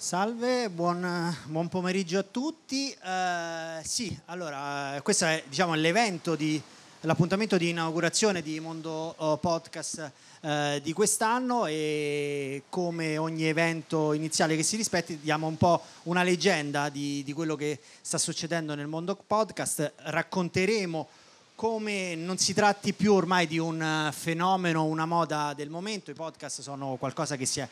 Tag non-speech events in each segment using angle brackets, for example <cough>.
Salve, buon, buon, pomeriggio a tutti. Uh, sì, allora, eh, questo è diciamo, l'evento di, l'appuntamento di inaugurazione di Mondo eh, Podcast eh, di quest'anno e come ogni evento iniziale che si rispetti diamo un po' una leggenda di, di quello che sta succedendo nel mondo podcast. Racconteremo come non si tratti più ormai di un fenomeno, una moda del momento, i podcast sono qualcosa che si è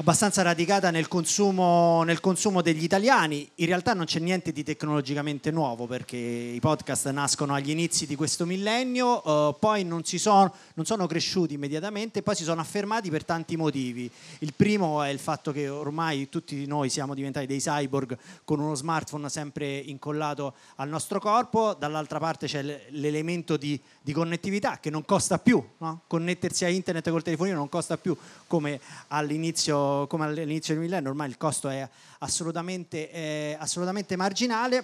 abbastanza radicata nel consumo, nel consumo, degli italiani. In realtà non c'è niente di tecnologicamente nuovo perché i podcast nascono agli inizi di questo millennio, eh, poi non, sono, non sono cresciuti immediatamente, poi si sono affermati per tanti motivi. Il primo è il fatto che ormai tutti noi siamo diventati dei cyborg con uno smartphone sempre incollato al nostro corpo, dall'altra parte c'è l'elemento di di connettività che non costa più, no? connettersi a internet col telefonino non costa più come all'inizio, come all'inizio del millennio, ormai il costo è assolutamente, eh, assolutamente marginale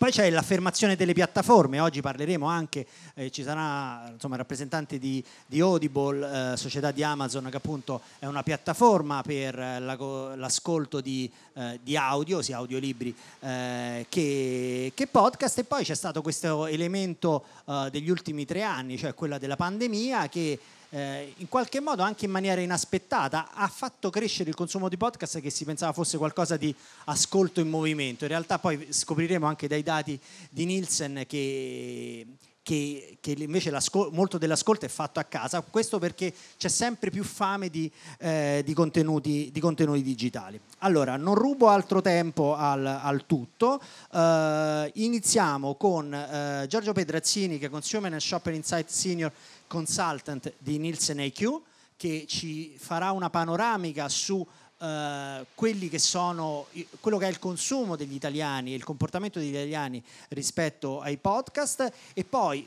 poi c'è l'affermazione delle piattaforme, oggi parleremo anche, eh, ci sarà insomma, il rappresentante di, di Audible, eh, società di Amazon che appunto è una piattaforma per eh, l'ascolto di, eh, di, audio, sia audiolibri eh, che, che, podcast e poi c'è stato questo elemento eh, degli ultimi tre anni, cioè quella della pandemia che eh, in qualche modo anche in maniera inaspettata ha fatto crescere il consumo di podcast che si pensava fosse qualcosa di ascolto in movimento. In realtà poi scopriremo anche dai dati di Nielsen che che, che, invece molto dell'ascolto è fatto a casa, questo perché c'è sempre più fame di, eh, di, contenuti, di contenuti, digitali. Allora, non rubo altro tempo al, al tutto, eh, iniziamo con eh, Giorgio Pedrazzini che è Consumer and Shopper Insight Senior consultant di Nielsen IQ che ci farà una panoramica su eh, quelli che sono, quello che è il consumo degli italiani e il comportamento degli italiani rispetto ai podcast e poi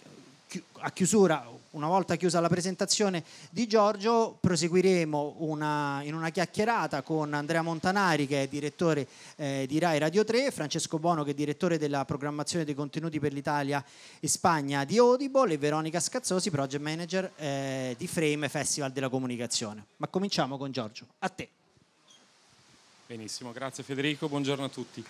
a chiusura, una volta chiusa la presentazione di Giorgio, proseguiremo una, in una chiacchierata con Andrea Montanari che è direttore eh, di Rai Radio 3, Francesco Bono che è direttore della programmazione dei contenuti per l'Italia e Spagna di Audible e Veronica Scazzosi, project manager eh, di Frame Festival della Comunicazione. Ma cominciamo con Giorgio, a te. Benissimo, grazie Federico, buongiorno a tutti.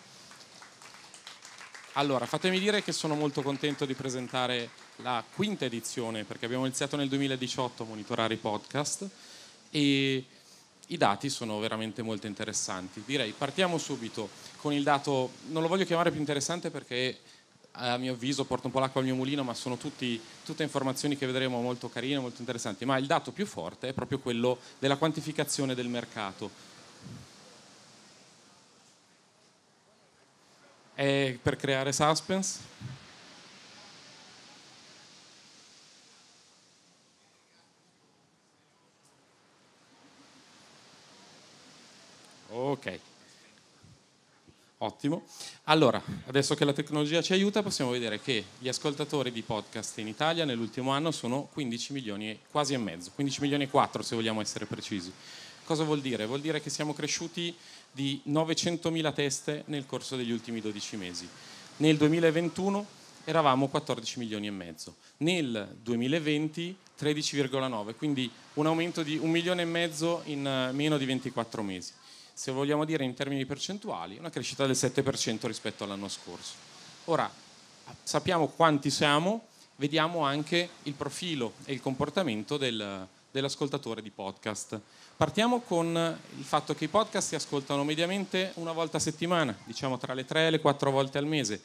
Allora, fatemi dire che sono molto contento di presentare la quinta edizione, perché abbiamo iniziato nel 2018 a monitorare i podcast e i dati sono veramente molto interessanti. Direi, partiamo subito con il dato, non lo voglio chiamare più interessante perché eh, a mio avviso porta un po' l'acqua al mio mulino, ma sono tutti, tutte informazioni che vedremo molto carine, molto interessanti, ma il dato più forte è proprio quello della quantificazione del mercato è per creare suspense. Ok, ottimo. Allora, adesso che la tecnologia ci aiuta, possiamo vedere che gli ascoltatori di podcast in Italia nell'ultimo anno sono 15 milioni e quasi e mezzo, 15 milioni e 4 se vogliamo essere precisi. Cosa vuol dire? Vuol dire che siamo cresciuti di 900.000 teste nel corso degli ultimi 12 mesi. Nel 2021 eravamo 14 milioni e mezzo, nel 2020 13,9, quindi un aumento di un milione e mezzo in eh, meno di 24 mesi. Se vogliamo dire in termini percentuali, una crescita del 7% rispetto all'anno scorso. Ora, sappiamo quanti siamo, vediamo anche il profilo e il comportamento del, dell'ascoltatore di podcast. Partiamo con il fatto che i podcast si ascoltano mediamente una volta a settimana, diciamo tra le 3 e le 4 volte al mese,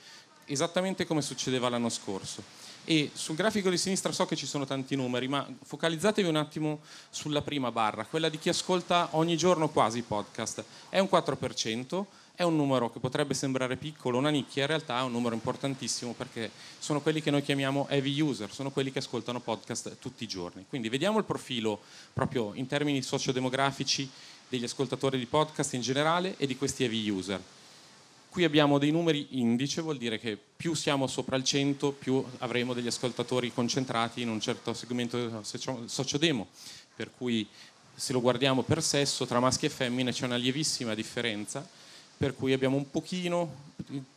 esattamente come succedeva l'anno scorso. E sul grafico di sinistra so che ci sono tanti numeri, ma focalizzatevi un attimo sulla prima barra, quella di chi ascolta ogni giorno quasi i podcast. È un 4%, è un numero che potrebbe sembrare piccolo, una nicchia, in realtà è un numero importantissimo perché sono quelli che noi chiamiamo heavy user, sono quelli che ascoltano podcast tutti i giorni. Quindi vediamo il profilo proprio in termini sociodemografici degli ascoltatori di podcast in generale e di questi heavy user. Qui abbiamo dei numeri indice, vuol dire che più siamo sopra il 100, più avremo degli ascoltatori concentrati in un certo segmento sociodemo, per cui se lo guardiamo per sesso tra maschi e femmine c'è una lievissima differenza, per cui abbiamo un pochino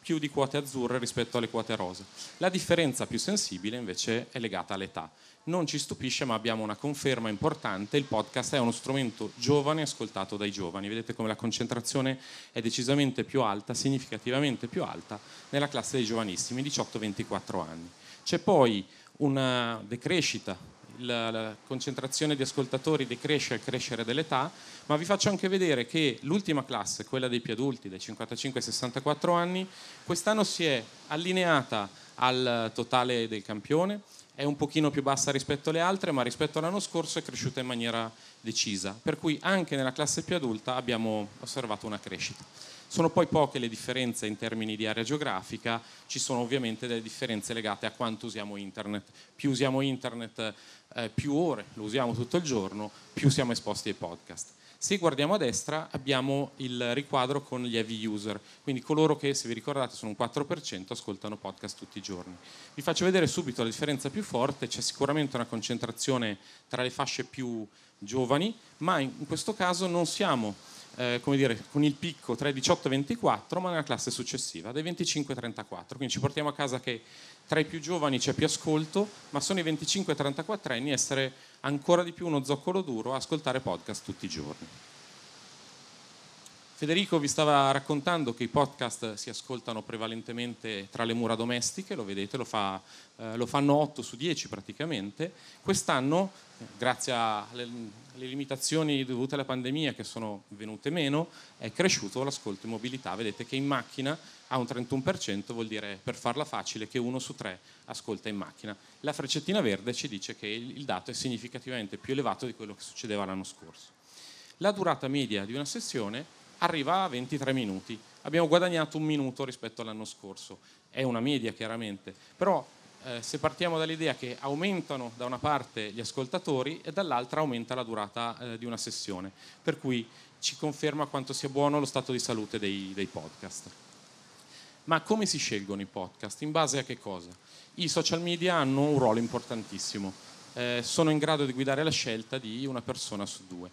più di quote azzurre rispetto alle quote rosa. La differenza più sensibile invece è legata all'età. Non ci stupisce, ma abbiamo una conferma importante, il podcast è uno strumento giovane ascoltato dai giovani. Vedete come la concentrazione è decisamente più alta, significativamente più alta nella classe dei giovanissimi, 18-24 anni. C'è poi una decrescita la, la concentrazione di ascoltatori decresce al crescere dell'età, ma vi faccio anche vedere che l'ultima classe, quella dei più adulti, dai 55 ai 64 anni, quest'anno si è allineata al totale del campione, è un pochino più bassa rispetto alle altre, ma rispetto all'anno scorso è cresciuta in maniera decisa. Per cui anche nella classe più adulta abbiamo osservato una crescita. Sono poi poche le differenze in termini di area geografica, ci sono ovviamente delle differenze legate a quanto usiamo internet. Più usiamo internet, eh, più ore lo usiamo tutto il giorno, più siamo esposti ai podcast. Se guardiamo a destra abbiamo il riquadro con gli heavy user, quindi coloro che, se vi ricordate, sono un 4%, ascoltano podcast tutti i giorni. Vi faccio vedere subito la differenza più forte, c'è sicuramente una concentrazione tra le fasce più giovani, ma in questo caso non siamo eh, come dire, con il picco tra i 18 e i 24, ma nella classe successiva, dai 25 ai 34. Quindi ci portiamo a casa che tra i più giovani c'è più ascolto, ma sono i 25 e i 34 anni essere ancora di più uno zoccolo duro a ascoltare podcast tutti i giorni. Federico vi stava raccontando che i podcast si ascoltano prevalentemente tra le mura domestiche, lo vedete, lo, fa, eh, lo fanno 8 su 10 praticamente. Quest'anno, grazie alle limitazioni dovute alla pandemia che sono venute meno, è cresciuto l'ascolto in mobilità. Vedete che in macchina ha un 31%, vuol dire per farla facile che uno su tre ascolta in macchina. La freccettina verde ci dice che il dato è significativamente più elevato di quello che succedeva l'anno scorso. La durata media di una sessione arriva a 23 minuti. Abbiamo guadagnato un minuto rispetto all'anno scorso. È una media chiaramente, però eh, se partiamo dall'idea che aumentano da una parte gli ascoltatori e dall'altra aumenta la durata eh, di una sessione, per cui ci conferma quanto sia buono lo stato di salute dei, dei podcast. Ma come si scelgono i podcast? In base a che cosa? I social media hanno un ruolo importantissimo, eh, sono in grado di guidare la scelta di una persona su due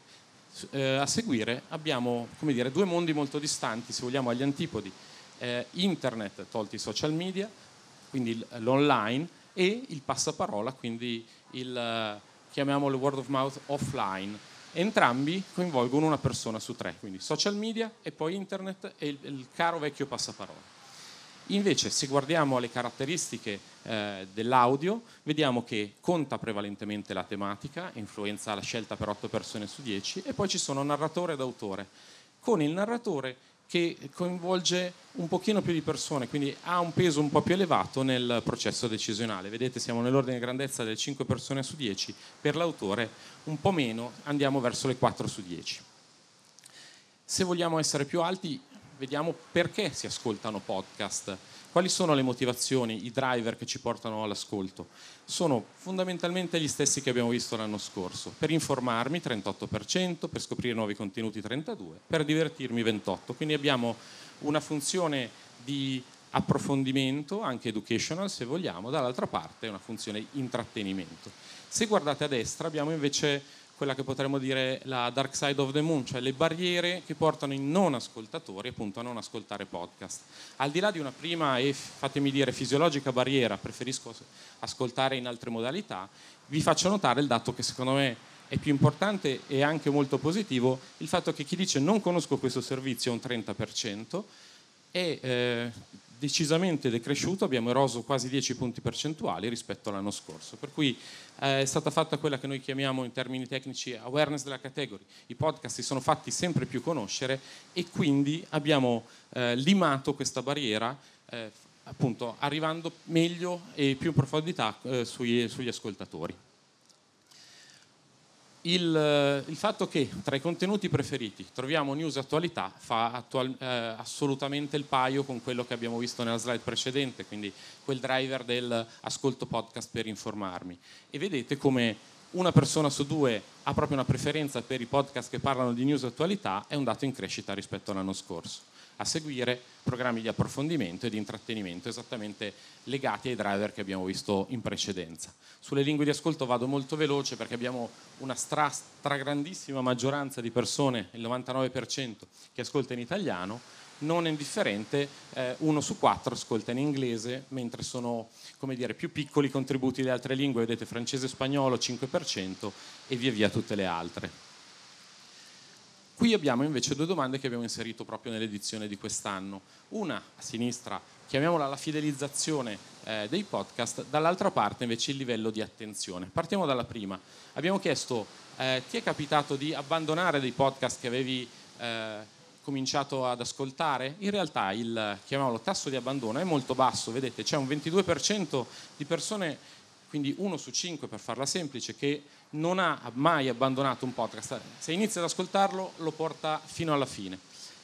eh, a seguire abbiamo dire, due mondi molto distanti, se vogliamo agli antipodi, eh, internet tolti i social media, quindi l'online, e il passaparola, quindi il, eh, chiamiamolo word of mouth offline. Entrambi coinvolgono una persona su tre, quindi social media e poi internet e il, il caro vecchio passaparola. Invece se guardiamo alle caratteristiche eh, dell'audio vediamo che conta prevalentemente la tematica, influenza la scelta per 8 persone su 10 e poi ci sono narratore ed autore, con il narratore che coinvolge un pochino più di persone, quindi ha un peso un po' più elevato nel processo decisionale. Vedete, siamo nell'ordine di grandezza delle 5 persone su 10, per l'autore un po' meno, andiamo verso le 4 su 10. Se vogliamo essere più alti, vediamo perché si ascoltano podcast, quali sono le motivazioni, i driver che ci portano all'ascolto. Sono fondamentalmente gli stessi che abbiamo visto l'anno scorso, per informarmi 38%, per scoprire nuovi contenuti 32%, per divertirmi 28%, quindi abbiamo una funzione di approfondimento, anche educational se vogliamo, dall'altra parte una funzione di intrattenimento. Se guardate a destra abbiamo invece quella che potremmo dire la dark side of the moon, cioè le barriere che portano i non ascoltatori appunto a non ascoltare podcast. Al di là di una prima e fatemi dire fisiologica barriera, preferisco ascoltare in altre modalità, vi faccio notare il dato che secondo me è più importante e anche molto positivo, il fatto che chi dice non conosco questo servizio è un 30% e eh, decisamente decresciuto, abbiamo eroso quasi 10 punti percentuali rispetto all'anno scorso, per cui eh, è stata fatta quella che noi chiamiamo in termini tecnici awareness della category, i podcast si sono fatti sempre più conoscere e quindi abbiamo eh, limato questa barriera eh, appunto arrivando meglio e più in profondità eh, sui, sugli ascoltatori il, eh, il, fatto che tra i contenuti preferiti troviamo news attualità fa attual, eh, assolutamente il paio con quello che abbiamo visto nella slide precedente, quindi quel driver del ascolto podcast per informarmi. E vedete come una persona su due ha proprio una preferenza per i podcast che parlano di news attualità, è un dato in crescita rispetto all'anno scorso a seguire programmi di approfondimento e di intrattenimento esattamente legati ai driver che abbiamo visto in precedenza. Sulle lingue di ascolto vado molto veloce perché abbiamo una stra, stragrandissima maggioranza di persone, il 99%, che ascolta in italiano, non è indifferente, eh, uno su quattro ascolta in inglese, mentre sono dire, più piccoli i contributi di altre lingue, vedete francese e spagnolo 5% e via via tutte le altre. Qui abbiamo invece due domande che abbiamo inserito proprio nell'edizione di quest'anno. Una a sinistra, chiamiamola la fidelizzazione eh, dei podcast, dall'altra parte invece il livello di attenzione. Partiamo dalla prima. Abbiamo chiesto, eh, ti è capitato di abbandonare dei podcast che avevi... Eh, cominciato ad ascoltare, in realtà il tasso di abbandono è molto basso, vedete c'è un 22% di persone, quindi uno su cinque per farla semplice, che non ha mai abbandonato un podcast. Se inizia ad ascoltarlo lo porta fino alla fine.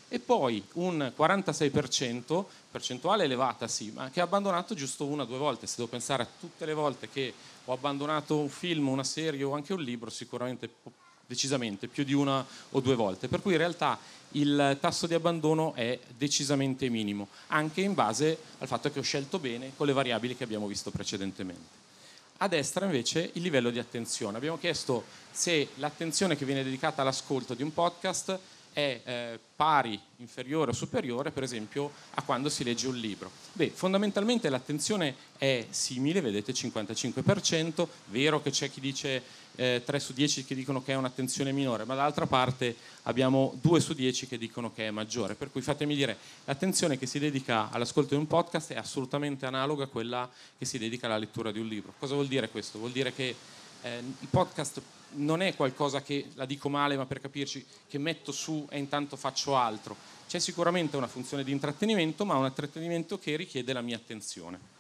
E poi un 46%, percentuale elevata sì, ma che ha abbandonato giusto una o due volte. Se devo pensare a tutte le volte che ho abbandonato un film, una serie o anche un libro, sicuramente decisamente più di una o due volte. Per cui in realtà il tasso di abbandono è decisamente minimo, anche in base al fatto che ho scelto bene con le variabili che abbiamo visto precedentemente a destra invece il livello di attenzione. Abbiamo chiesto se l'attenzione che viene dedicata all'ascolto di un podcast è eh, pari, inferiore o superiore, per esempio, a quando si legge un libro. Beh, fondamentalmente l'attenzione è simile, vedete 55%, vero che c'è chi dice eh, 3 su 10 che dicono che è un'attenzione minore, ma dall'altra parte abbiamo 2 su 10 che dicono che è maggiore. Per cui fatemi dire, l'attenzione che si dedica all'ascolto di un podcast è assolutamente analoga a quella che si dedica alla lettura di un libro. Cosa vuol dire questo? Vuol dire che eh, il podcast non è qualcosa che, la dico male ma per capirci, che metto su e intanto faccio altro. C'è sicuramente una funzione di intrattenimento, ma un intrattenimento che richiede la mia attenzione.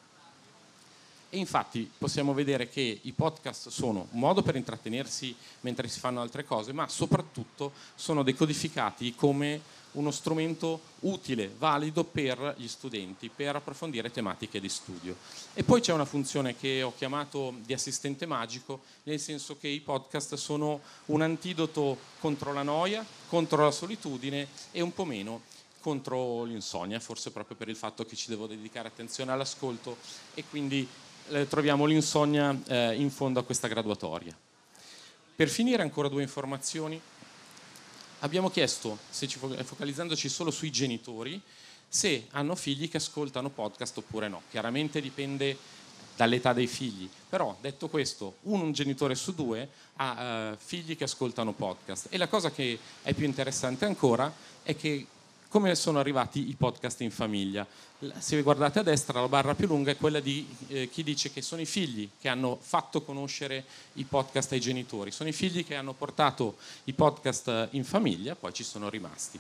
E infatti possiamo vedere che i podcast sono un modo per intrattenersi mentre si fanno altre cose, ma soprattutto sono decodificati come uno strumento utile, valido per gli studenti, per approfondire tematiche di studio. E poi c'è una funzione che ho chiamato di assistente magico, nel senso che i podcast sono un antidoto contro la noia, contro la solitudine e un po' meno contro l'insonnia, forse proprio per il fatto che ci devo dedicare attenzione all'ascolto e quindi troviamo l'insonnia eh, in fondo a questa graduatoria. Per finire ancora due informazioni. Abbiamo chiesto, ci, eh, focalizzandoci solo sui genitori, se hanno figli che ascoltano podcast oppure no. Chiaramente dipende dall'età dei figli, però detto questo, un, un genitore su due ha eh, figli che ascoltano podcast e la cosa che è più interessante ancora è che come sono arrivati i podcast in famiglia. Se guardate a destra la barra più lunga è quella di eh, chi dice che sono i figli che hanno fatto conoscere i podcast ai genitori, sono i figli che hanno portato i podcast eh, in famiglia, poi ci sono rimasti.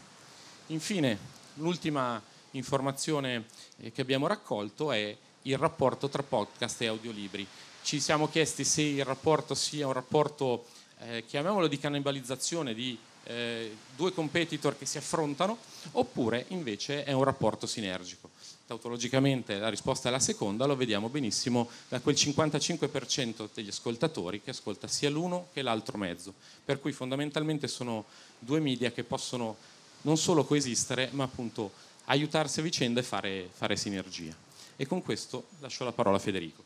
Infine, l'ultima informazione eh, che abbiamo raccolto è il rapporto tra podcast e audiolibri. Ci siamo chiesti se il rapporto sia un rapporto, eh, chiamiamolo di cannibalizzazione, di eh, due competitor che si affrontano, oppure invece è un rapporto sinergico. Tautologicamente la risposta è la seconda, lo vediamo benissimo da quel 55% degli ascoltatori che ascolta sia l'uno che l'altro mezzo, per cui fondamentalmente sono due media che possono non solo coesistere, ma appunto aiutarsi a vicenda e fare, fare sinergia. E con questo lascio la parola a Federico.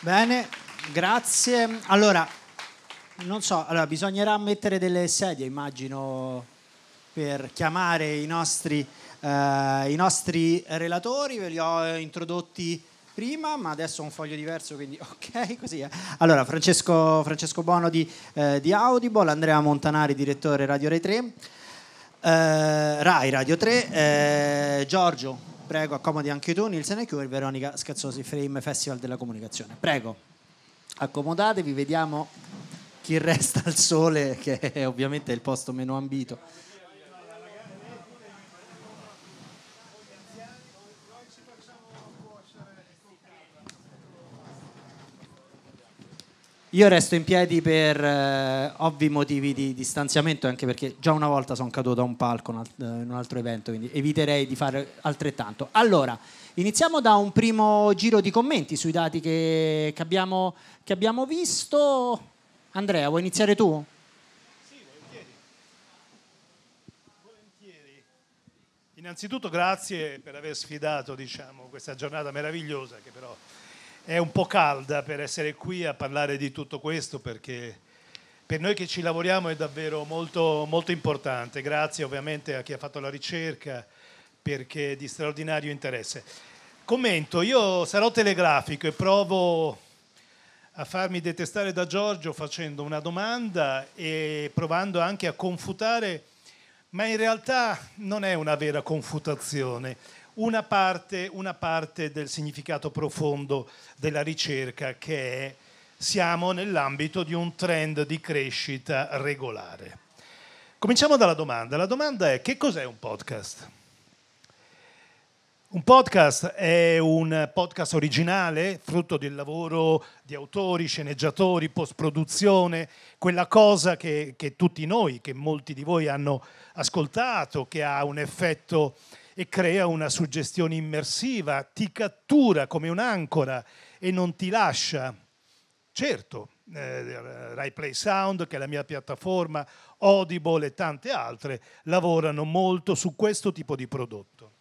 Bene, grazie. Allora, non so, allora bisognerà mettere delle sedie, immagino, per chiamare i nostri, eh, i nostri relatori, ve li ho eh, introdotti prima, ma adesso ho un foglio diverso, quindi <laughs> ok, così è. Eh. Allora, Francesco, Francesco Bono di, eh, di, Audible, Andrea Montanari, direttore Radio Rai 3, eh, Rai Radio 3, eh, Giorgio, prego, accomodi anche tu, Nilsen e Cure, Veronica Scazzosi, Frame Festival della Comunicazione. Prego, accomodatevi, vediamo chi resta al sole, che è ovviamente il posto meno ambito. Io resto in piedi per eh, ovvi motivi di distanziamento, anche perché già una volta sono caduto da un palco eh, in un altro evento, quindi eviterei di fare altrettanto. Allora, iniziamo da un primo giro di commenti sui dati che, che, abbiamo, che abbiamo visto. Andrea, vuoi iniziare tu? Sì, volentieri. volentieri. Innanzitutto grazie per aver sfidato diciamo, questa giornata meravigliosa che però è un po' calda per essere qui a parlare di tutto questo perché per noi che ci lavoriamo è davvero molto, molto importante. Grazie ovviamente a chi ha fatto la ricerca perché è di straordinario interesse. Commento, io sarò telegrafico e provo a farmi detestare da Giorgio facendo una domanda e provando anche a confutare, ma in realtà non è una vera confutazione, una parte, una parte del significato profondo della ricerca che è siamo nell'ambito di un trend di crescita regolare. Cominciamo dalla domanda. La domanda è che cos'è un podcast? Un podcast è un podcast originale, frutto del lavoro di autori, sceneggiatori, post-produzione, quella cosa che, che, tutti noi, che molti di voi hanno ascoltato, che ha un effetto e crea una suggestione immersiva, ti cattura come un'ancora e non ti lascia. Certo, eh, Rai Play Sound, che è la mia piattaforma, Audible e tante altre, lavorano molto su questo tipo di prodotto.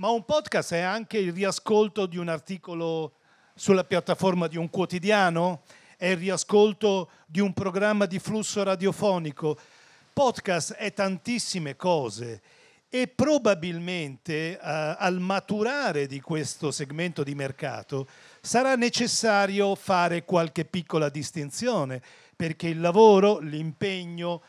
Ma un podcast è anche il riascolto di un articolo sulla piattaforma di un quotidiano, è il riascolto di un programma di flusso radiofonico. Podcast è tantissime cose e probabilmente eh, al maturare di questo segmento di mercato sarà necessario fare qualche piccola distinzione perché il lavoro, l'impegno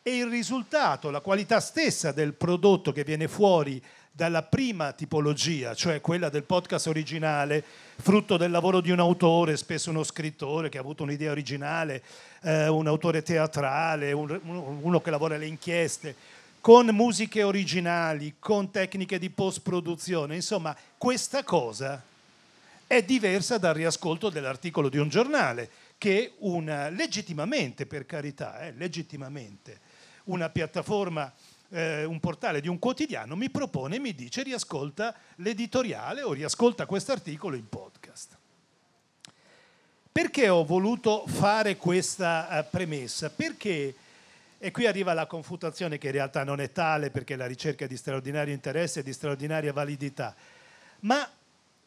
e il risultato, la qualità stessa del prodotto che viene fuori dalla prima tipologia, cioè quella del podcast originale, frutto del lavoro di un autore, spesso uno scrittore che ha avuto un'idea originale, eh, un autore teatrale, un, uno che lavora alle inchieste, con musiche originali, con tecniche di post-produzione, insomma, questa cosa è diversa dal riascolto dell'articolo di un giornale che una legittimamente, per carità, eh, legittimamente, una piattaforma eh, un portale di un quotidiano mi propone e mi dice riascolta l'editoriale o riascolta questo articolo in podcast. Perché ho voluto fare questa eh, premessa? Perché, e qui arriva la confutazione che in realtà non è tale perché la ricerca è di straordinario interesse e di straordinaria validità, ma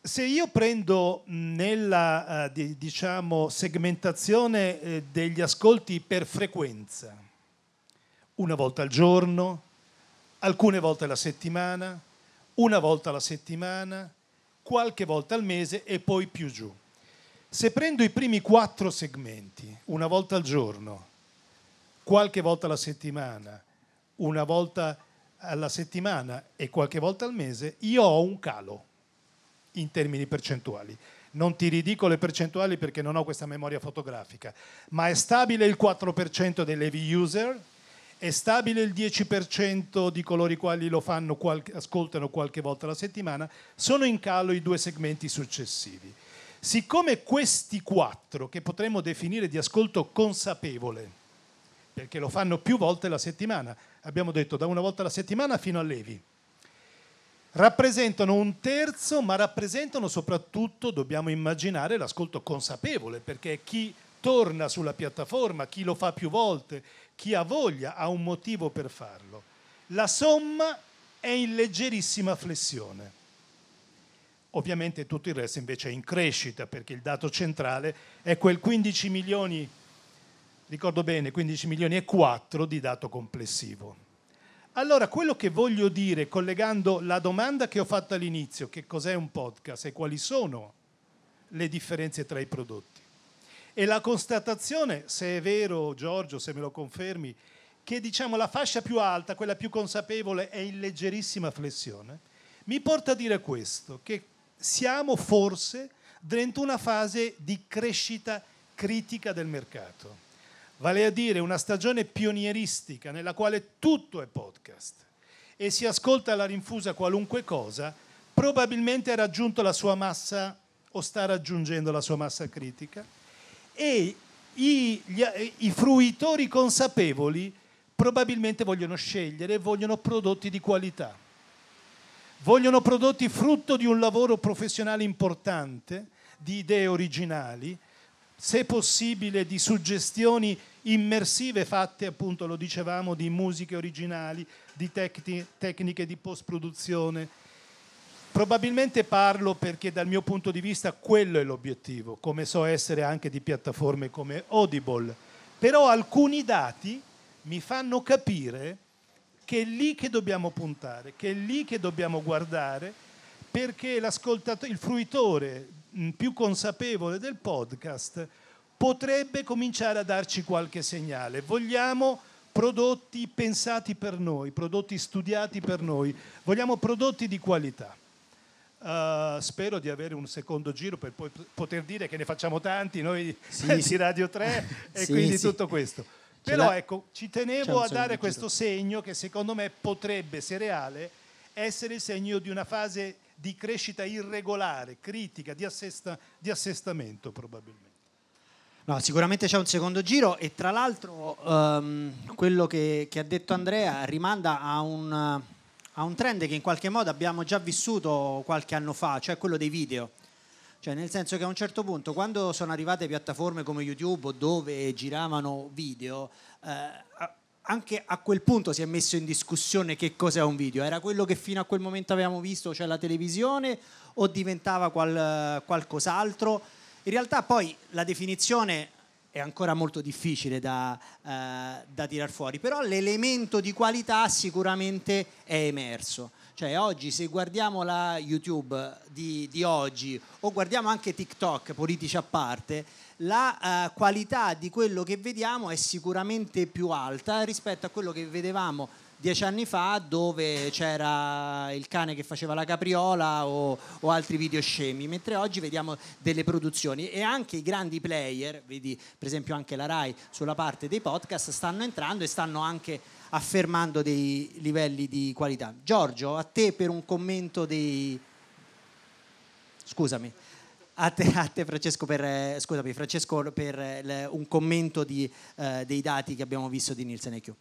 se io prendo nella eh, di, diciamo, segmentazione eh, degli ascolti per frequenza, una volta al giorno, alcune volte alla settimana, una volta alla settimana, qualche volta al mese e poi più giù. Se prendo i primi quattro segmenti, una volta al giorno, qualche volta alla settimana, una volta alla settimana e qualche volta al mese, io ho un calo in termini percentuali. Non ti ridico le percentuali perché non ho questa memoria fotografica, ma è stabile il 4% delle heavy user, è stabile il 10% di coloro i quali lo fanno, qual- ascoltano qualche volta la settimana, sono in calo i due segmenti successivi. Siccome questi quattro, che potremmo definire di ascolto consapevole, perché lo fanno più volte la settimana, abbiamo detto da una volta alla settimana fino a Levi, rappresentano un terzo, ma rappresentano soprattutto, dobbiamo immaginare, l'ascolto consapevole, perché chi torna sulla piattaforma, chi lo fa più volte, chi ha voglia ha un motivo per farlo. La somma è in leggerissima flessione. Ovviamente tutto il resto invece è in crescita perché il dato centrale è quel 15 milioni, ricordo bene, 15 milioni e 4 di dato complessivo. Allora, quello che voglio dire, collegando la domanda che ho fatto all'inizio, che cos'è un podcast e quali sono le differenze tra i prodotti, e la constatazione, se è vero Giorgio, se me lo confermi, che diciamo la fascia più alta, quella più consapevole, è in leggerissima flessione, mi porta a dire questo, che siamo forse dentro una fase di crescita critica del mercato, vale a dire una stagione pionieristica nella quale tutto è podcast e si ascolta alla rinfusa qualunque cosa, probabilmente ha raggiunto la sua massa o sta raggiungendo la sua massa critica e i, gli, i fruitori consapevoli probabilmente vogliono scegliere, vogliono prodotti di qualità, vogliono prodotti frutto di un lavoro professionale importante, di idee originali, se possibile di suggestioni immersive fatte appunto, lo dicevamo, di musiche originali, di tecniche di post-produzione, Probabilmente parlo perché dal mio punto di vista quello è l'obiettivo, come so essere anche di piattaforme come Audible, però alcuni dati mi fanno capire che è lì che dobbiamo puntare, che è lì che dobbiamo guardare, perché il fruitore mm, più consapevole del podcast potrebbe cominciare a darci qualche segnale. Vogliamo prodotti pensati per noi, prodotti studiati per noi, vogliamo prodotti di qualità. Eh, spero di avere un secondo giro per poi poter dire che ne facciamo tanti noi sì, <laughs> di sì. Radio 3 <laughs> e sì, quindi tutto questo. Però ecco, ci tenevo a dare questo segno che secondo me potrebbe, se reale, essere il segno di una fase di crescita irregolare, critica, di, assesta, di assestamento probabilmente. No, sicuramente c'è un secondo giro e tra l'altro um, quello che, che, ha detto Andrea rimanda a un a un trend che in qualche modo abbiamo già vissuto qualche anno fa, cioè quello dei video. Cioè, nel senso che a un certo punto, quando sono arrivate piattaforme come YouTube dove giravano video, eh, anche a quel punto si è messo in discussione che cos'è un video. Era quello che fino a quel momento avevamo visto, cioè la televisione, o diventava qual, qualcos'altro? In realtà poi la definizione è ancora molto difficile da, eh, da tirar fuori, però l'elemento di qualità sicuramente è emerso. Cioè oggi se guardiamo la YouTube di, di oggi o guardiamo anche TikTok, politici a parte, la eh, qualità di quello che vediamo è sicuramente più alta rispetto a quello che vedevamo dieci anni fa dove c'era il cane che faceva la capriola o, o, altri video scemi, mentre oggi vediamo delle produzioni e anche i grandi player, vedi per esempio anche la RAI sulla parte dei podcast, stanno entrando e stanno anche affermando dei livelli di qualità. Giorgio, a te per un commento dei... Scusami. A te, a te, Francesco, per, scusami, Francesco, per eh, un commento di, eh, dei dati che abbiamo visto di Nielsen Chiu.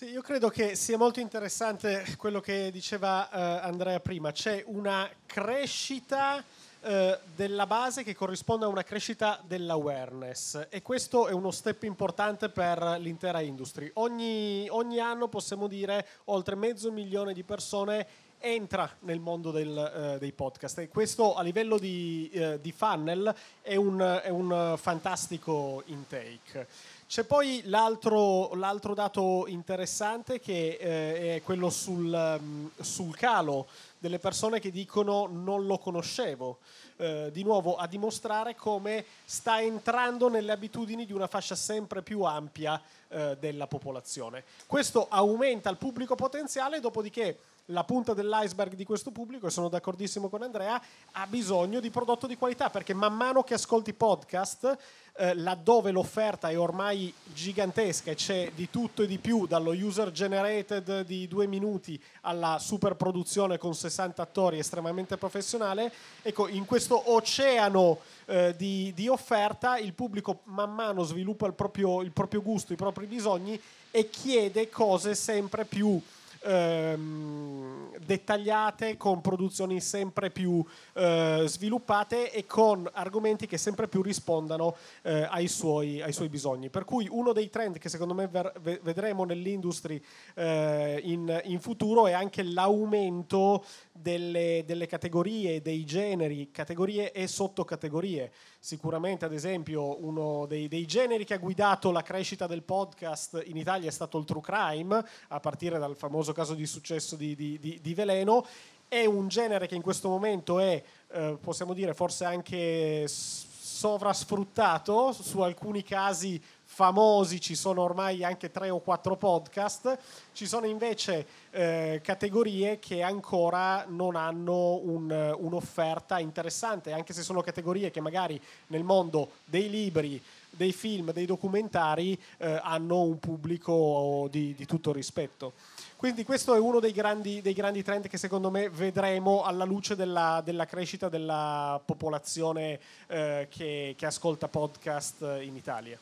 Sì, io credo che sia molto interessante quello che diceva eh, Andrea prima, c'è una crescita eh, della base che corrisponde a una crescita dell'awareness e questo è uno step importante per l'intera industria. Ogni, ogni anno possiamo dire oltre mezzo milione di persone entra nel mondo del, eh, dei podcast e questo a livello di, eh, di funnel è un, è un, fantastico intake. C'è poi l'altro, l'altro dato interessante che eh, è quello sul, mm, sul calo delle persone che dicono non lo conoscevo. Eh, di nuovo a dimostrare come sta entrando nelle abitudini di una fascia sempre più ampia eh, della popolazione. Questo aumenta il pubblico potenziale, dopodiché la punta dell'iceberg di questo pubblico, e sono d'accordissimo con Andrea, ha bisogno di prodotto di qualità, perché man mano che ascolti podcast, eh, laddove l'offerta è ormai gigantesca e c'è di tutto e di più, dallo user generated di due minuti alla super produzione con 60 attori estremamente professionale, ecco, in questo oceano eh, di, di, offerta il pubblico man mano sviluppa il proprio, il proprio gusto, i propri bisogni e chiede cose sempre più ehm, dettagliate, con produzioni sempre più eh, sviluppate e con argomenti che sempre più rispondano eh, ai, suoi, ai, suoi, bisogni. Per cui uno dei trend che secondo me ver- vedremo nell'industria eh, in, in, futuro è anche l'aumento delle, delle categorie, dei generi, categorie e sottocategorie. Sicuramente, ad esempio, uno dei, dei, generi che ha guidato la crescita del podcast in Italia è stato il true crime, a partire dal famoso caso di successo di, di, di, di Veleno. È un genere che in questo momento è, eh, possiamo dire, forse anche sovrasfruttato, su alcuni casi famosi, ci sono ormai anche tre o quattro podcast, ci sono invece eh, categorie che ancora non hanno un, un'offerta interessante, anche se sono categorie che magari nel mondo dei libri, dei film, dei documentari eh, hanno un pubblico di, di, tutto rispetto. Quindi questo è uno dei grandi, dei grandi trend che secondo me vedremo alla luce della, della crescita della popolazione eh, che, che ascolta podcast in Italia.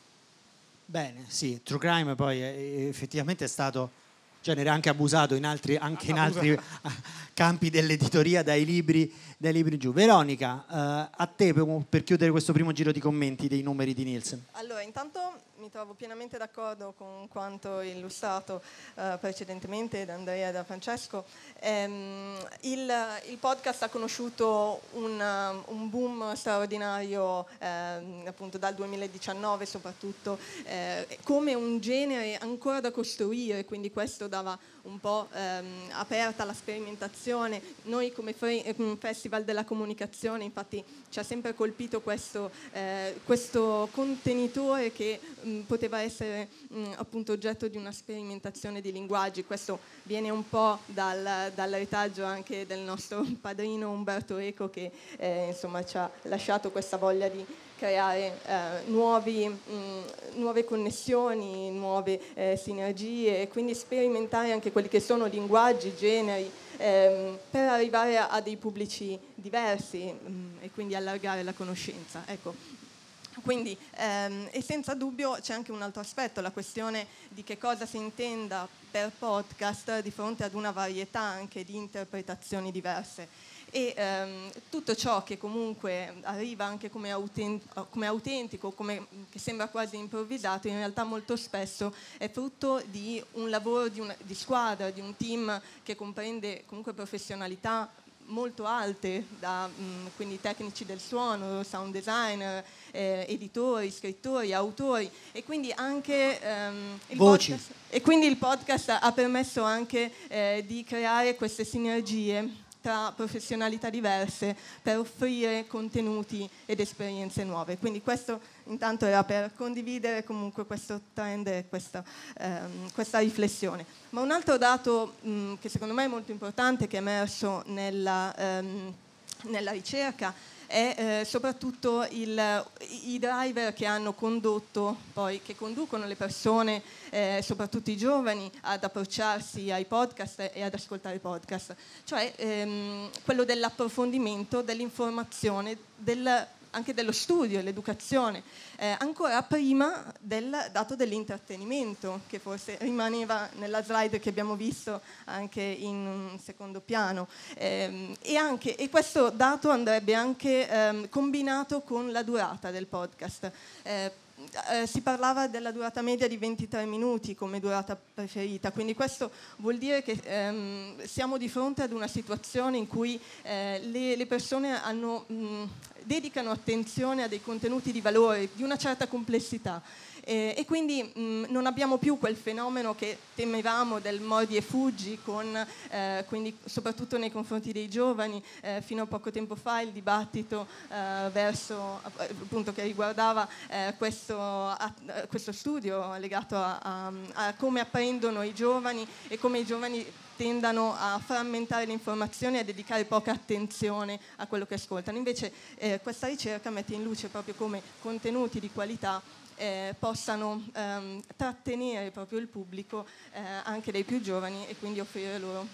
Bene, sì, True Crime poi effettivamente è stato genere cioè, anche abusato in altri, anche in ah, altri <laughs> campi dell'editoria dai libri, dai libri giù. Veronica, eh, a te per chiudere questo primo giro di commenti dei numeri di Nielsen. Allora, intanto mi trovo pienamente d'accordo con quanto illustrato eh, precedentemente da Andrea e da Francesco. Ehm, il, il, podcast ha conosciuto un, un boom straordinario eh, appunto dal 2019 soprattutto, eh, come un genere ancora da costruire, quindi questo dava un po' ehm, aperta alla sperimentazione. Noi come ehm, Festival della Comunicazione infatti ci ha sempre colpito questo, eh, questo contenitore che mh, mm, poteva essere mh, mm, appunto oggetto di una sperimentazione di linguaggi. Questo viene un po' dal, dal retaggio anche del nostro <laughs> padrino Umberto Eco che eh, insomma, ci ha lasciato questa voglia di creare eh, nuovi, mh, mm, nuove connessioni, nuove eh, sinergie e quindi sperimentare anche quelli che sono linguaggi, generi, ehm, per arrivare a, a, dei pubblici diversi mh, mm, e quindi allargare la conoscenza. Ecco. Quindi, ehm, e senza dubbio c'è anche un altro aspetto, la questione di che cosa si intenda per podcast di fronte ad una varietà anche di interpretazioni diverse e ehm, tutto ciò che comunque arriva anche come, autentico, come autentico come, che sembra quasi improvvisato, in realtà molto spesso è frutto di un lavoro di, una, di squadra, di un team che comprende comunque professionalità molto alte, da, mh, mm, quindi tecnici del suono, sound designer, eh, editori, scrittori, autori e quindi anche ehm, il, podcast, e quindi il podcast ha permesso anche eh, di creare queste sinergie tra professionalità diverse per offrire contenuti ed esperienze nuove. Quindi questo intanto era per condividere comunque questo trend e questa, ehm, questa riflessione. Ma un altro dato mh, che secondo me è molto importante che è emerso nella, ehm, nella ricerca è eh, soprattutto il, i driver che hanno condotto, poi che conducono le persone, eh, soprattutto i giovani, ad approcciarsi ai podcast e ad ascoltare i podcast, cioè ehm, quello dell'approfondimento, dell'informazione, del anche dello studio l'educazione, eh, ancora prima del dato dell'intrattenimento, che forse rimaneva nella slide che abbiamo visto anche in secondo piano. Eh, e, anche, e, questo dato andrebbe anche eh, combinato con la durata del podcast eh, eh, si parlava della durata media di 23 minuti come durata preferita, quindi questo vuol dire che ehm, siamo di fronte ad una situazione in cui eh, le, le, persone hanno, mh, dedicano attenzione a dei contenuti di valore di una certa complessità eh, e quindi mh, mm, non abbiamo più quel fenomeno che temevamo del modi e fuggi, con, eh, quindi soprattutto nei confronti dei giovani, eh, fino a poco tempo fa il dibattito eh, verso, eh, appunto, che riguardava eh, questo, a, questo, studio legato a, a, a come apprendono i giovani e come i giovani tendano a frammentare le informazioni e a dedicare poca attenzione a quello che ascoltano. Invece eh, questa ricerca mette in luce proprio come contenuti di qualità eh, possano ehm, trattenere proprio il pubblico eh, anche dei più giovani e quindi offrire loro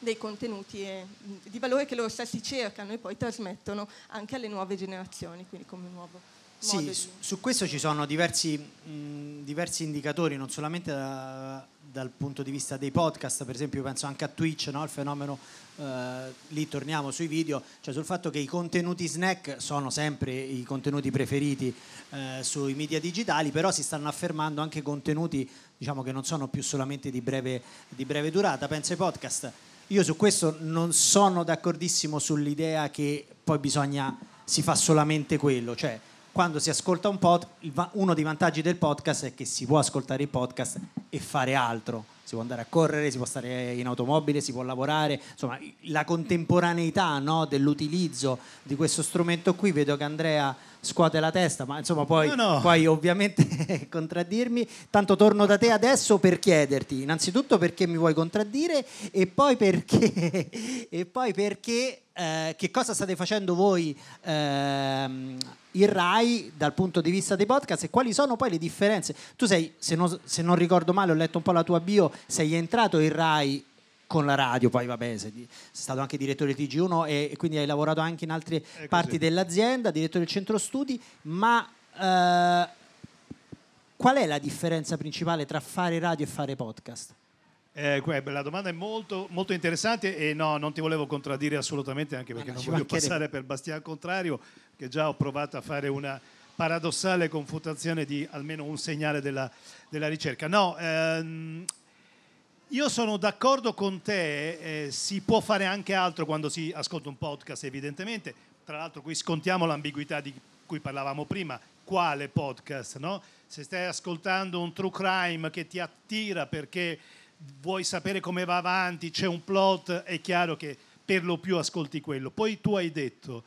dei contenuti e, di valore che loro stessi cercano e poi trasmettono anche alle nuove generazioni, quindi come nuovo sì, su, su, questo ci sono diversi, mh, diversi indicatori, non solamente da, dal punto di vista dei podcast, per esempio penso anche a Twitch, no? il fenomeno, eh, lì torniamo sui video, cioè sul fatto che i contenuti snack sono sempre i contenuti preferiti eh, sui media digitali, però si stanno affermando anche contenuti diciamo, che non sono più solamente di breve, di breve durata, penso ai podcast. Io su questo non sono d'accordissimo sull'idea che poi bisogna si fa solamente quello, cioè quando si ascolta un podcast, uno dei vantaggi del podcast è che si può ascoltare il podcast e fare altro. Si può andare a correre, si può stare in automobile, si può lavorare, insomma la contemporaneità no, dell'utilizzo di questo strumento qui, vedo che Andrea scuote la testa, ma insomma poi, no, no. poi ovviamente <laughs> contraddirmi. Tanto torno da te adesso per chiederti, innanzitutto perché mi vuoi contraddire e poi perché, <laughs> e poi perché eh, che cosa state facendo voi ehm, il RAI dal punto di vista dei podcast e quali sono poi le differenze. Tu sei, se non, se non ricordo male, ho letto un po' la tua bio, sei entrato in RAI con la radio, poi vabbè, sei, stato anche direttore del TG1 e, quindi hai lavorato anche in altre parti dell'azienda, direttore del centro studi, ma eh, qual è la differenza principale tra fare radio e fare podcast? Eh, la domanda è molto, molto, interessante e no, non ti volevo contraddire assolutamente anche perché eh non voglio passare per Bastian Contrario, che già ho provato a fare una paradossale confutazione di almeno un segnale della, della ricerca. No, ehm, io sono d'accordo con te, eh, eh, si può fare anche altro quando si ascolta un podcast evidentemente, tra l'altro qui scontiamo l'ambiguità di cui parlavamo prima, quale podcast, no? Se stai ascoltando un true crime che ti attira perché vuoi sapere come va avanti, c'è un plot, è chiaro che per lo più ascolti quello. Poi tu hai detto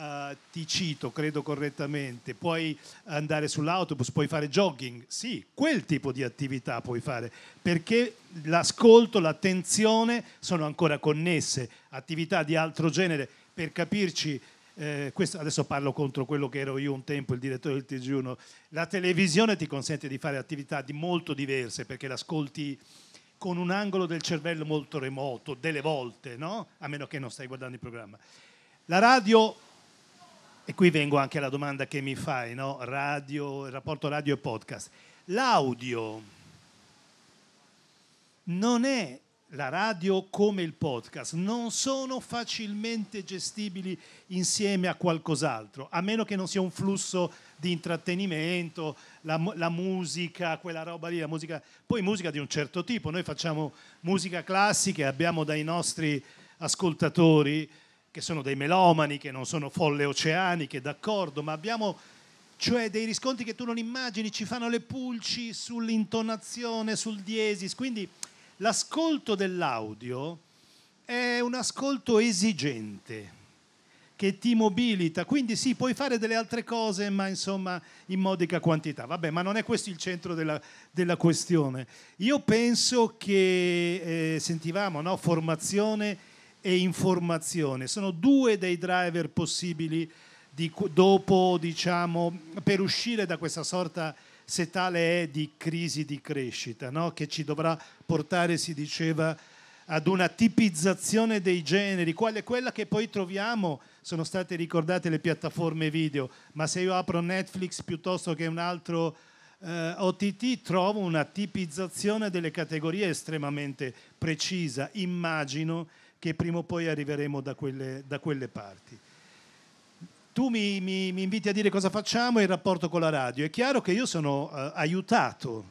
uh, ti cito, credo correttamente, puoi andare sull'autobus, puoi fare jogging, sì, quel tipo di attività puoi fare, perché l'ascolto, l'attenzione sono ancora connesse, attività di altro genere, per capirci, eh, questo, adesso parlo contro quello che ero io un tempo, il direttore del TG1, la televisione ti consente di fare attività di molto diverse perché l'ascolti con un angolo del cervello molto remoto, delle volte, no? a meno che non stai guardando il programma. La radio e qui vengo anche alla domanda che mi fai, no? radio, rapporto radio e podcast. L'audio non è la radio come il podcast, non sono facilmente gestibili insieme a qualcos'altro, a meno che non sia un flusso di intrattenimento, la, la, musica, quella roba lì, la musica, poi musica di un certo tipo, noi facciamo musica classica e abbiamo dai nostri ascoltatori che sono dei melomani, che non sono folle oceaniche, d'accordo, ma abbiamo cioè dei riscontri che tu non immagini, ci fanno le pulci sull'intonazione, sul diesis, quindi l'ascolto dell'audio è un ascolto esigente che ti mobilita, quindi sì, puoi fare delle altre cose, ma insomma in modica quantità. Vabbè, ma non è questo il centro della, della questione. Io penso che, eh, sentivamo, no? formazione e informazione. Sono due dei driver possibili di, dopo, diciamo, per uscire da questa sorta, se tale è, di crisi di crescita, no? che ci dovrà portare, si diceva, ad una tipizzazione dei generi, quale quella che poi troviamo, sono state ricordate le piattaforme video, ma se io apro Netflix piuttosto che un altro eh, OTT trovo una tipizzazione delle categorie estremamente precisa, immagino che prima o poi arriveremo da quelle, da quelle parti. Tu mi, mi, mi, inviti a dire cosa facciamo e il rapporto con la radio. È chiaro che io sono eh, aiutato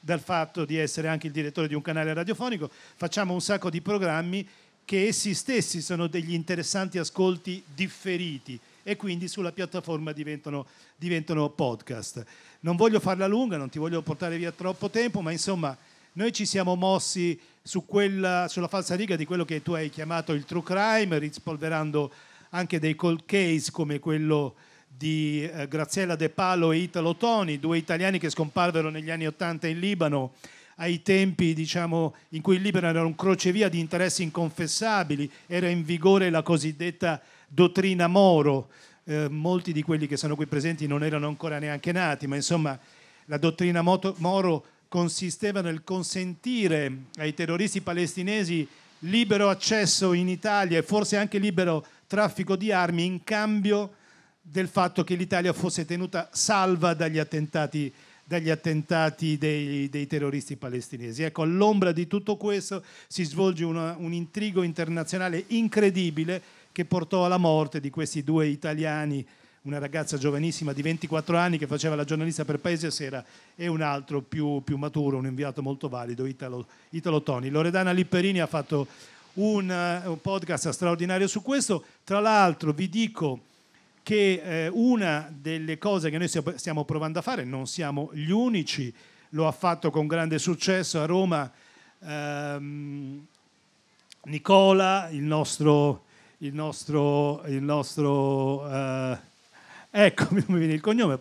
dal fatto di essere anche il direttore di un canale radiofonico, facciamo un sacco di programmi che essi stessi sono degli interessanti ascolti differiti e quindi sulla piattaforma diventano, diventano, podcast. Non voglio farla lunga, non ti voglio portare via troppo tempo, ma insomma noi ci siamo mossi su quella, sulla falsariga di quello che tu hai chiamato il true crime, rispolverando anche dei cold case come quello di eh, Graziella De Palo e Italo Toni, due italiani che scomparvero negli anni Ottanta in Libano, ai tempi diciamo, in cui il Libano era un crocevia di interessi inconfessabili, era in vigore la cosiddetta dottrina Moro, eh, molti di quelli che sono qui presenti non erano ancora neanche nati, ma insomma la dottrina Moro consisteva nel consentire ai terroristi palestinesi libero accesso in Italia e forse anche libero traffico di armi in cambio del fatto che l'Italia fosse tenuta salva dagli attentati, dagli attentati dei, dei, terroristi palestinesi. Ecco, all'ombra di tutto questo si svolge una, un intrigo internazionale incredibile che portò alla morte di questi due italiani una ragazza giovanissima di 24 anni che faceva la giornalista per Paese a Sera e un altro più, più maturo, un inviato molto valido, Italo, Italo Toni. Loredana Lipperini ha fatto un, eh, un, podcast straordinario su questo. Tra l'altro vi dico che eh, una delle cose che noi stiamo provando a fare, non siamo gli unici, lo ha fatto con grande successo a Roma ehm, Nicola, il nostro, il nostro, il nostro eh, ecco, mi <laughs> viene il cognome,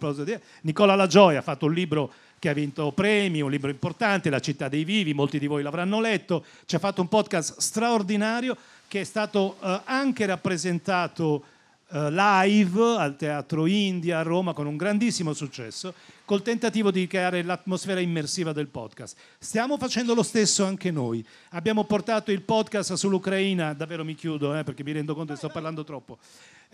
Nicola La Gioia ha fatto un libro che ha vinto premi, un libro importante, La città dei vivi, molti di voi l'avranno letto, ci ha fatto un podcast straordinario che è stato eh, anche rappresentato eh, live al Teatro India a Roma con un grandissimo successo, col tentativo di creare l'atmosfera immersiva del podcast. Stiamo facendo lo stesso anche noi. Abbiamo portato il podcast sull'Ucraina, davvero mi chiudo eh, perché mi rendo conto che sto parlando troppo.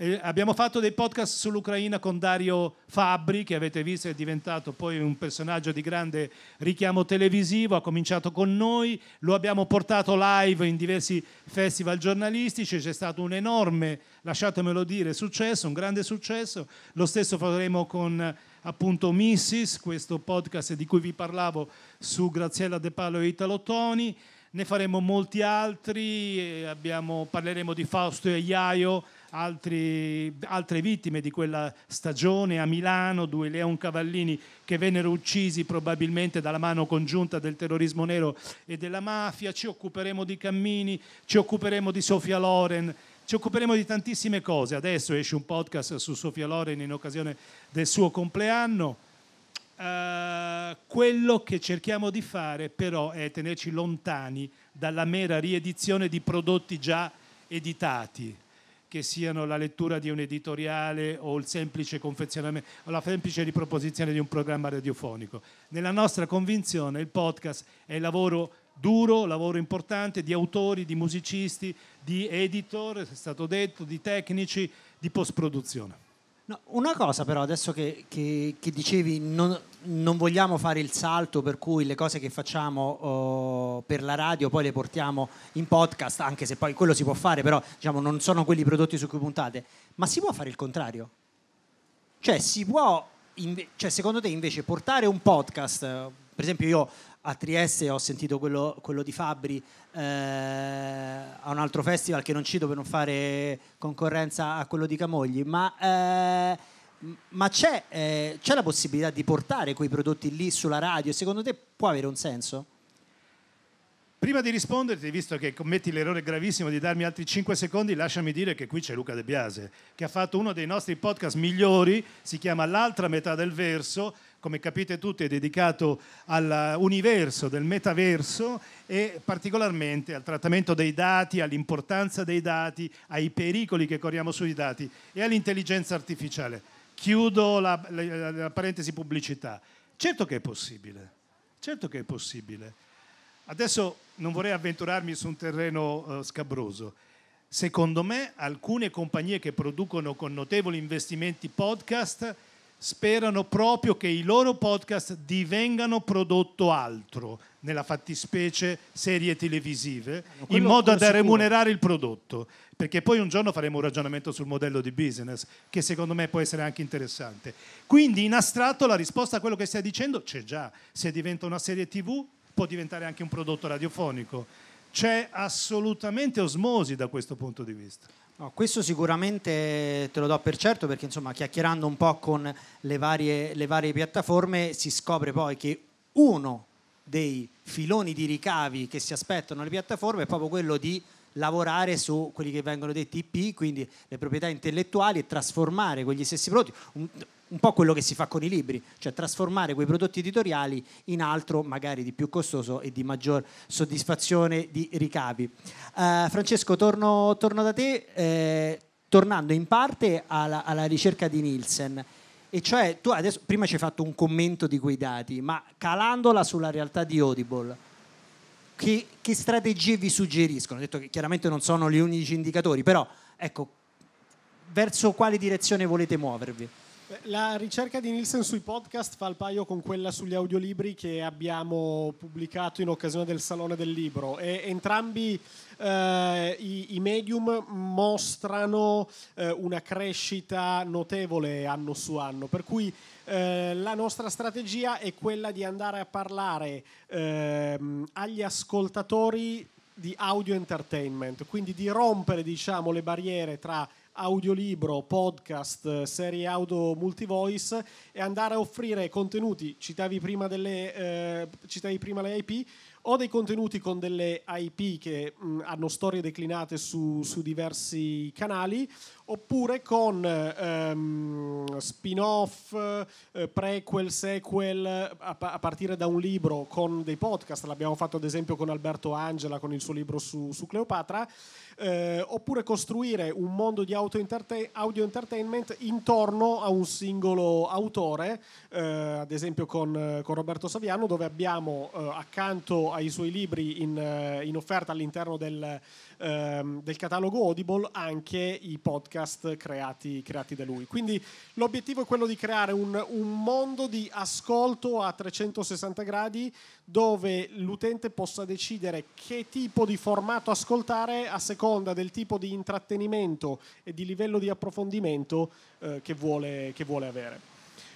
Eh, abbiamo fatto dei podcast sull'Ucraina con Dario Fabbri, che avete visto è diventato poi un personaggio di grande richiamo televisivo, ha cominciato con noi, lo abbiamo portato live in diversi festival giornalistici, c'è stato un enorme, lasciatemelo dire, successo, un grande successo, lo stesso faremo con appunto Missis, questo podcast di cui vi parlavo su Graziella De Palo e Italo Toni, ne faremo molti altri, abbiamo, parleremo di Fausto e Iaio altri, altre vittime di quella stagione a Milano, due Leon Cavallini che vennero uccisi probabilmente dalla mano congiunta del terrorismo nero e della mafia, ci occuperemo di Cammini, ci occuperemo di Sofia Loren, ci occuperemo di tantissime cose. Adesso esce un podcast su Sofia Loren in occasione del suo compleanno. Uh, quello che cerchiamo di fare però è tenerci lontani dalla mera riedizione di prodotti già editati che siano la lettura di un editoriale o il semplice confezionamento la semplice riproposizione di un programma radiofonico. Nella nostra convinzione il podcast è il lavoro duro, lavoro importante di autori, di musicisti, di editor, è stato detto, di tecnici, di post produzione. No, una cosa però, adesso che, che, che dicevi, non, non, vogliamo fare il salto per cui le cose che facciamo uh, per la radio poi le portiamo in podcast, anche se poi quello si può fare, però diciamo, non sono quelli prodotti su cui puntate, ma si può fare il contrario? Cioè, si può, inve- cioè, secondo te invece portare un podcast, per esempio io a Trieste ho sentito quello, quello di Fabri eh, a un altro festival che non cito per non fare concorrenza a quello di Camogli, ma, eh, ma c'è, eh, c'è, la possibilità di portare quei prodotti lì sulla radio? Secondo te può avere un senso? Prima di risponderti, visto che commetti l'errore gravissimo di darmi altri 5 secondi, lasciami dire che qui c'è Luca De Biase, che ha fatto uno dei nostri podcast migliori, si chiama L'altra metà del verso, come capite tutti, è dedicato all'universo del metaverso e particolarmente al trattamento dei dati, all'importanza dei dati, ai pericoli che corriamo sui dati e all'intelligenza artificiale. Chiudo la, la, la parentesi pubblicità. Certo che è possibile, certo che è possibile. Adesso non vorrei avventurarmi su un terreno eh, scabroso. Secondo me alcune compagnie che producono con notevoli investimenti podcast sperano proprio che i loro podcast divengano prodotto altro, nella fattispecie serie televisive, Quello in modo da remunerare il prodotto. Perché poi un giorno faremo un ragionamento sul modello di business, che secondo me può essere anche interessante. Quindi in astratto la risposta a quello che stai dicendo c'è già. Se diventa una serie TV può diventare anche un prodotto radiofonico. C'è assolutamente osmosi da questo punto di vista. No, questo sicuramente te lo do per certo perché insomma chiacchierando un po' con le varie, le varie piattaforme si scopre poi che uno dei filoni di ricavi che si aspettano le piattaforme è proprio quello di lavorare su quelli che vengono detti IP, quindi le proprietà intellettuali e trasformare quegli stessi prodotti, un, un, po' quello che si fa con i libri, cioè trasformare quei prodotti editoriali in altro magari di più costoso e di maggior soddisfazione di ricavi. Eh, Francesco, torno, torno, da te, eh, tornando in parte alla, alla ricerca di Nielsen. E cioè, tu adesso prima ci hai fatto un commento di quei dati, ma calandola sulla realtà di Audible, che, che strategie vi suggeriscono? Ho detto che chiaramente non sono gli unici indicatori, però ecco, verso quale direzione volete muovervi? La ricerca di Nielsen sui podcast fa il paio con quella sugli audiolibri che abbiamo pubblicato in occasione del Salone del Libro e entrambi eh, i, i, medium mostrano eh, una crescita notevole anno su anno, per cui eh, la nostra strategia è quella di andare a parlare ehm, agli ascoltatori di audio entertainment, quindi di rompere diciamo, le barriere tra audiolibro, podcast, serie audio multivoice e andare a offrire contenuti, citavi prima, delle, eh, citavi prima le IP, o dei contenuti con delle IP che mh, mm, hanno storie declinate su, su diversi canali oppure con ehm, spin-off, eh, prequel, sequel, a, a, partire da un libro con dei podcast, l'abbiamo fatto ad esempio con Alberto Angela, con il suo libro su, su Cleopatra, eh, oppure costruire un mondo di audio entertainment intorno a un singolo autore, eh, ad esempio con, con, Roberto Saviano, dove abbiamo eh, accanto ai suoi libri in, in offerta all'interno del ehm, del catalogo Audible anche i podcast creati, creati, da lui. Quindi l'obiettivo è quello di creare un, un mondo di ascolto a 360 gradi dove l'utente possa decidere che tipo di formato ascoltare a seconda del tipo di intrattenimento e di livello di approfondimento eh, che, vuole, che vuole avere.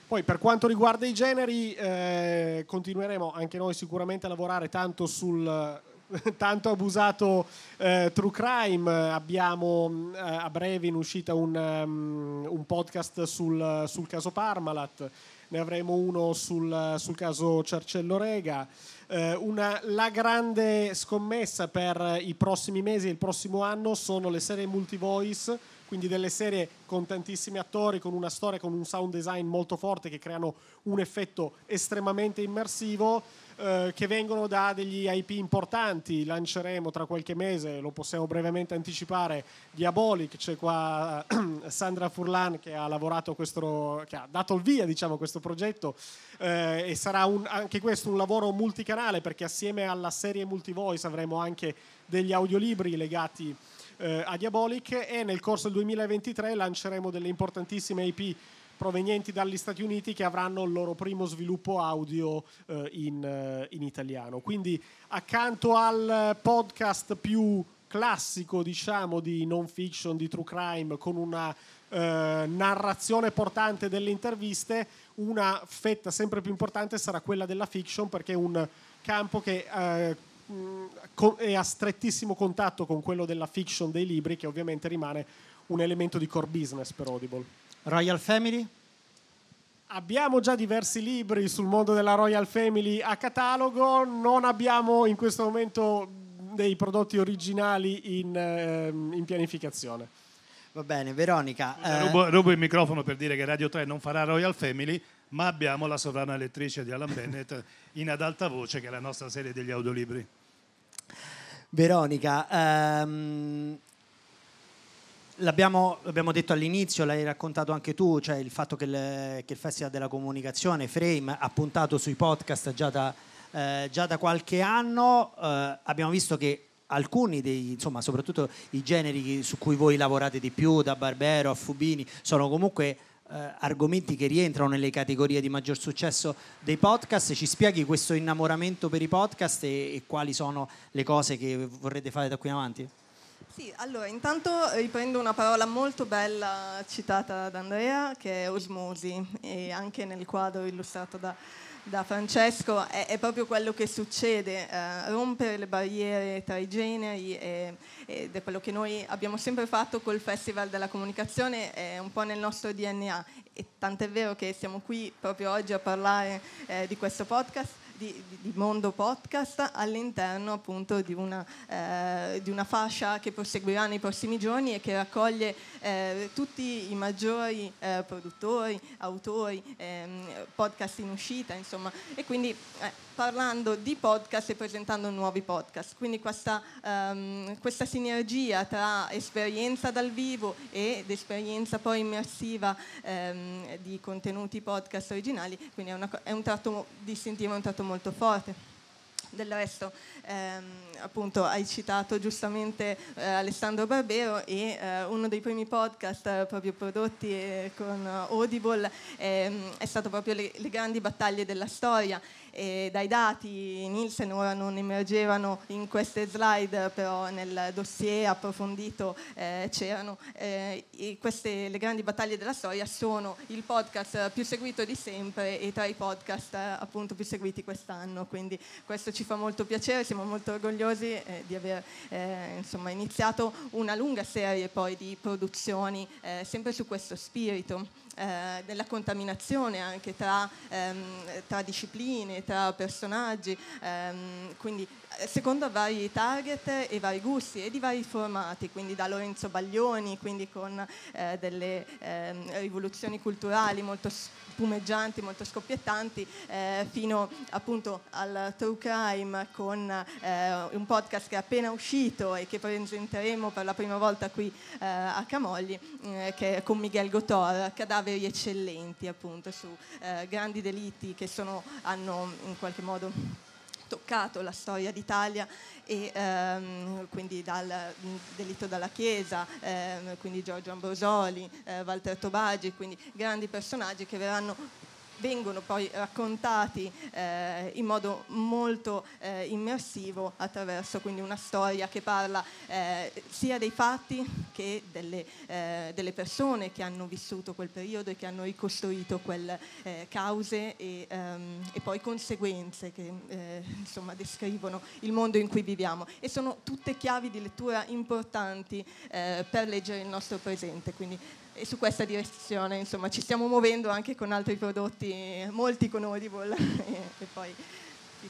Poi per quanto riguarda i generi, eh, continueremo anche noi sicuramente a lavorare tanto sul <laughs> tanto abusato eh, True Crime, abbiamo eh, a breve in uscita un, um, un podcast sul, sul, caso Parmalat, ne avremo uno sul, sul caso Cercello Rega. Eh, una, la grande scommessa per i prossimi mesi e il prossimo anno sono le serie multivoice quindi delle serie con tantissimi attori, con una storia, con un sound design molto forte che creano un effetto estremamente immersivo eh, che vengono da degli IP importanti, lanceremo tra qualche mese, lo possiamo brevemente anticipare, Diabolic, c'è qua eh, <clears throat> Sandra Furlan che ha lavorato questo, che ha dato il via diciamo, a questo progetto eh, e sarà un, anche questo un lavoro multicanale perché assieme alla serie multivoice avremo anche degli audiolibri legati eh, a Diabolic e nel corso del 2023 lanceremo delle importantissime IP provenienti dagli Stati Uniti che avranno il loro primo sviluppo audio eh, in, eh, in italiano. Quindi accanto al podcast più classico, diciamo, di non fiction, di true crime, con una eh, narrazione portante delle interviste, una fetta sempre più importante sarà quella della fiction, perché è un campo che eh, Mm, è a strettissimo contatto con quello della fiction dei libri, che ovviamente rimane un elemento di core business per Audible. Royal Family? Abbiamo già diversi libri sul mondo della Royal Family a catalogo, non abbiamo in questo momento dei prodotti originali in, ehm, in pianificazione. Va bene, Veronica. Eh... Rubo, rubo, il microfono per dire che Radio 3 non farà Royal Family, ma abbiamo la sovrana lettrice di Alan Bennett <laughs> in ad alta voce, che è la nostra serie degli audiolibri. Veronica, um, l'abbiamo, l'abbiamo, detto all'inizio, l'hai raccontato anche tu, cioè il fatto che, le, che il Festival della Comunicazione, Frame, ha puntato sui podcast già da, eh, già da qualche anno, eh, abbiamo visto che alcuni dei, insomma, soprattutto i generi su cui voi lavorate di più, da Barbero a Fubini, sono comunque eh, argomenti che rientrano nelle categorie di maggior successo dei podcast. Ci spieghi questo innamoramento per i podcast e, e quali sono le cose che vorrete fare da qui in avanti? Sì, allora intanto riprendo una parola molto bella citata da Andrea che è osmosi e anche nel quadro illustrato da da Francesco è, è proprio quello che succede, eh, rompere le barriere tra i generi e, ed è quello che noi abbiamo sempre fatto col Festival della Comunicazione, è un po' nel nostro DNA e tant'è vero che siamo qui proprio oggi a parlare eh, di questo podcast di, di mondo podcast all'interno appunto di una, eh, di una, fascia che proseguirà nei prossimi giorni e che raccoglie eh, tutti i maggiori eh, produttori, autori, ehm, podcast in uscita, insomma. E quindi eh, parlando di podcast e presentando nuovi podcast. Quindi questa, um, questa sinergia tra esperienza dal vivo ed esperienza poi immersiva um, di contenuti podcast originali, quindi è, una, è un tratto distintivo, è un tratto molto forte. Del resto, ehm, appunto, hai citato giustamente eh, Alessandro Barbero e eh, uno dei primi podcast eh, proprio prodotti eh, con Audible ehm, è stato proprio le, le, grandi battaglie della storia e dai dati Nielsen ora non emergevano in queste slide, però nel dossier approfondito eh, c'erano. Eh, queste, le grandi battaglie della storia sono il podcast più seguito di sempre e tra i podcast eh, appunto più seguiti quest'anno, quindi questo ci fa molto piacere, siamo molto orgogliosi eh, di aver eh, insomma, iniziato una lunga serie poi di produzioni eh, sempre su questo spirito. Eh, della contaminazione anche tra, ehm, tra, discipline, tra personaggi, ehm, quindi eh, secondo vari target e vari gusti e di vari formati, quindi da Lorenzo Baglioni, quindi con eh, delle eh, rivoluzioni culturali molto spumeggianti, molto scoppiettanti, eh, fino appunto al True Crime con eh, un podcast che è appena uscito e che presenteremo per la prima volta qui eh, a Camogli, mm, che è con Miguel Gotor, Cadaveri Eccellenti, appunto su grandi delitti che sono, hanno in qualche modo toccato la storia d'Italia e ehm, quindi dal delitto dalla Chiesa, ehm, quindi Giorgio Ambrosoli, eh, Walter Tobagi, quindi grandi personaggi che verranno vengono poi raccontati eh, in modo molto eh, immersivo attraverso quindi una storia che parla eh, sia dei fatti che delle, eh, delle, persone che hanno vissuto quel periodo e che hanno ricostruito quelle eh, cause e, ehm, e, poi conseguenze che eh, insomma descrivono il mondo in cui viviamo e sono tutte chiavi di lettura importanti per leggere il nostro presente quindi e su questa direzione insomma ci stiamo muovendo anche con altri prodotti, molti con Audible. <laughs> poi...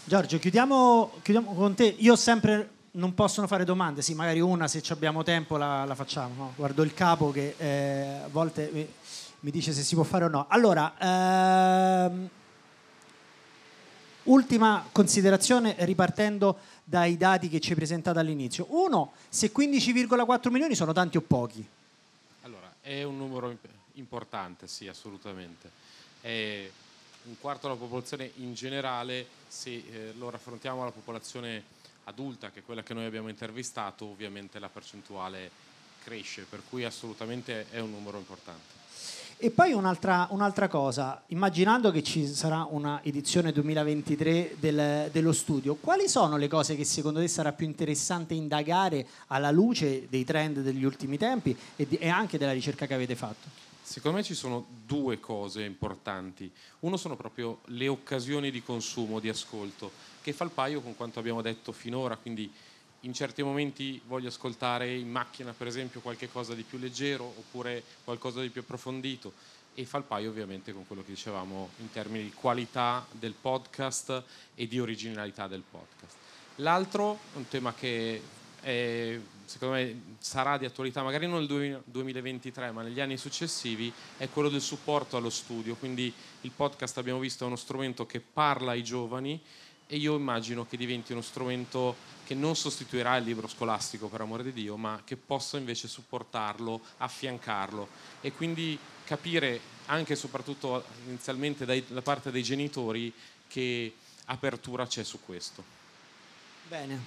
Giorgio, chiudiamo, chiudiamo, con te. Io sempre non possono fare domande, sì, magari una se abbiamo tempo la, la facciamo. No? Guardo il capo che eh, a volte mi, mi, dice se si può fare o no. Allora, ehm, ultima considerazione ripartendo dai dati che ci hai presentato all'inizio. Uno, se 15,4 milioni sono tanti o pochi? È un numero importante, sì, assolutamente. È un quarto della popolazione in generale, se eh, lo raffrontiamo alla popolazione adulta, che è quella che noi abbiamo intervistato, ovviamente la percentuale cresce, per cui assolutamente è un numero importante. E poi un'altra, un'altra, cosa, immaginando che ci sarà una edizione 2023 del, dello studio, quali sono le cose che secondo te sarà più interessante indagare alla luce dei trend degli ultimi tempi e, di, e anche della ricerca che avete fatto? Secondo me ci sono due cose importanti. Uno sono proprio le occasioni di consumo, di ascolto, che fa il paio con quanto abbiamo detto finora, quindi in certi momenti voglio ascoltare in macchina per esempio qualche cosa di più leggero oppure qualcosa di più approfondito e fa il paio ovviamente con quello che dicevamo in termini di qualità del podcast e di originalità del podcast. L'altro è un tema che è, secondo me sarà di attualità magari non nel 2023 ma negli anni successivi è quello del supporto allo studio, quindi il podcast abbiamo visto è uno strumento che parla ai giovani e io immagino che diventi uno strumento che non sostituirà il libro scolastico, per amore di Dio, ma che possa invece supportarlo, affiancarlo e quindi capire anche e soprattutto inizialmente dai, da parte dei genitori che apertura c'è su questo. Bene,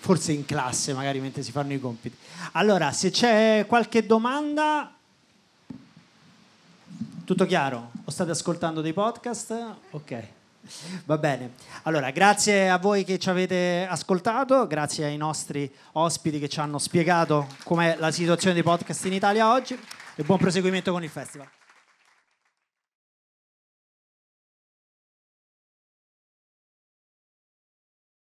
forse in classe magari mentre si fanno i compiti. Allora, se c'è qualche domanda... Tutto chiaro? O state ascoltando dei podcast? Ok. Va bene. Allora, grazie a voi che ci avete ascoltato, grazie ai nostri ospiti che ci hanno spiegato com'è la situazione dei podcast in Italia oggi e buon proseguimento con il festival.